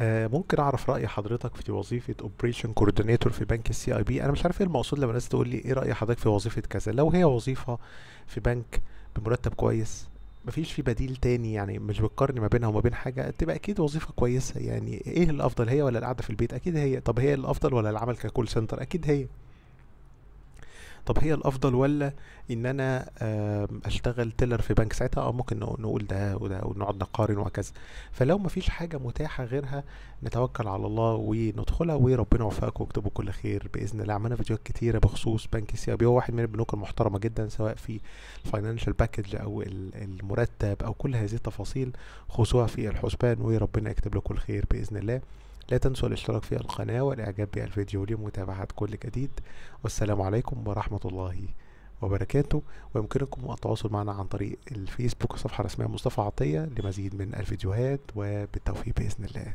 آه، ممكن اعرف راي حضرتك في وظيفه اوبريشن كوردينيتور في بنك السي اي بي انا مش عارف ايه المقصود لما الناس تقول لي ايه راي حضرتك في وظيفه كذا لو هي وظيفه في بنك بمرتب كويس مفيش في بديل تاني يعني مش بتقارني ما بينها وما بين حاجه تبقى اكيد وظيفه كويسه يعني ايه الافضل هي ولا القعده في البيت اكيد هي طب هي الافضل ولا العمل ككول سنتر اكيد هي طب هي الافضل ولا ان انا اشتغل تيلر في بنك ساعتها اه ممكن نقول ده وده ونقعد نقارن وهكذا فلو مفيش حاجه متاحه غيرها نتوكل على الله وندخلها وربنا يوفقكم ويكتبوا كل خير باذن الله عملنا فيديوهات كتيره بخصوص بنك سي بي هو واحد من البنوك المحترمه جدا سواء في الفاينانشال باكج او المرتب او كل هذه التفاصيل خصوها في الحسبان وربنا يكتب لكم الخير باذن الله لا تنسوا الاشتراك في القناة والاعجاب بالفيديو لمتابعة كل جديد والسلام عليكم ورحمة الله وبركاته ويمكنكم التواصل معنا عن طريق الفيسبوك صفحة رسمية مصطفى عطية لمزيد من الفيديوهات وبالتوفيق بإذن الله